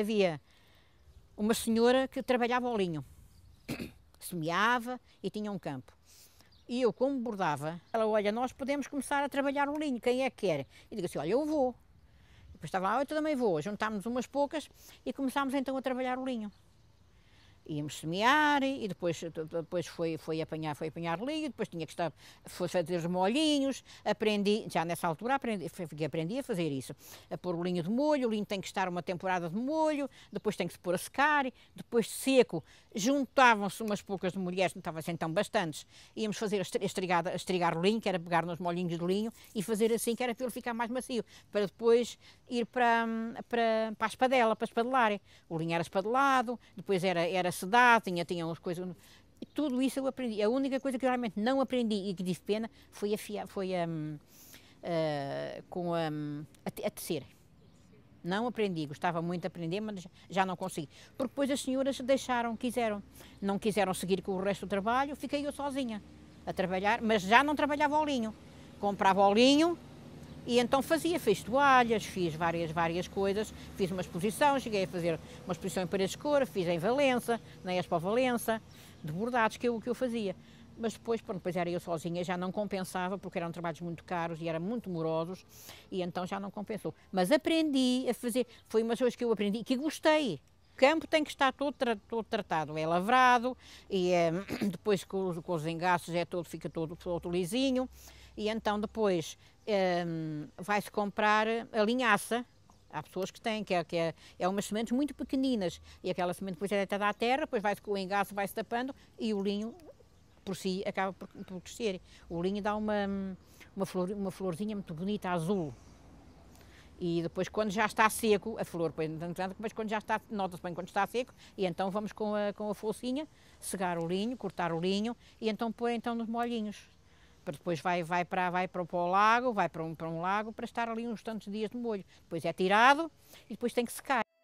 havia uma senhora que trabalhava ao linho, semeava e tinha um campo. E eu, como bordava, ela olha, nós podemos começar a trabalhar o linho, quem é que quer? E digo assim, olha, eu vou. Depois estava lá, eu também vou. Juntámos umas poucas e começámos então a trabalhar o linho íamos semear e depois, depois foi, foi apanhar, foi apanhar lírio, depois tinha que estar, foi fazer molhinhos, aprendi, já nessa altura aprendi, aprendi a fazer isso, a pôr o linho de molho, o linho tem que estar uma temporada de molho, depois tem que se pôr a secar, depois seco, juntavam-se umas poucas de mulheres, juntavam assim então bastantes, íamos fazer a estrigada, a estrigar o linho, que era pegar nos molhinhos de linho e fazer assim, que era para ele ficar mais macio, para depois ir para, hum, para, para a espadela, para espadelária, O linho era espadelado, depois era, era cidade, tinha, tinha umas coisas. tudo isso eu aprendi. A única coisa que eu realmente não aprendi e que tive pena foi a, fia, foi a, hum, eh, com a, hum, a, a tecer. Não aprendi, gostava muito de aprender, mas já não consegui. Porque depois as senhoras deixaram, quiseram. Não quiseram seguir com o resto do trabalho, fiquei eu sozinha a trabalhar, mas já não trabalhava ao linho. Comprava ao linho, e então fazia, fiz toalhas, fiz várias, várias coisas, fiz uma exposição, cheguei a fazer uma exposição em Paredes de Cor, fiz em Valença, na Expo Valença, de bordados que é o que eu fazia. Mas depois, pronto, depois era eu sozinha, já não compensava, porque eram trabalhos muito caros e eram muito morosos, e então já não compensou. Mas aprendi a fazer, foi uma coisa que eu aprendi, que gostei, campo tem que estar todo, tra todo tratado, é lavrado e é, depois com os, com os engaços é todo, fica todo, todo lisinho e então depois ehm, vai-se comprar a linhaça. Há pessoas que têm, que é, que é, é umas sementes muito pequeninas e aquela semente depois é deitada à terra, depois vai-se com o engaço, vai-se tapando e o linho por si acaba por, por crescer. O linho dá uma, uma, flor, uma florzinha muito bonita, azul. E depois, quando já está seco, a flor põe tanto, mas quando já está, nota-se bem quando está seco, e então vamos com a, com a focinha, segar o linho, cortar o linho, e então pôr então nos molhinhos. Para depois vai, vai, para, vai para, para o lago, vai para um, para um lago, para estar ali uns tantos dias de molho. Depois é tirado e depois tem que secar.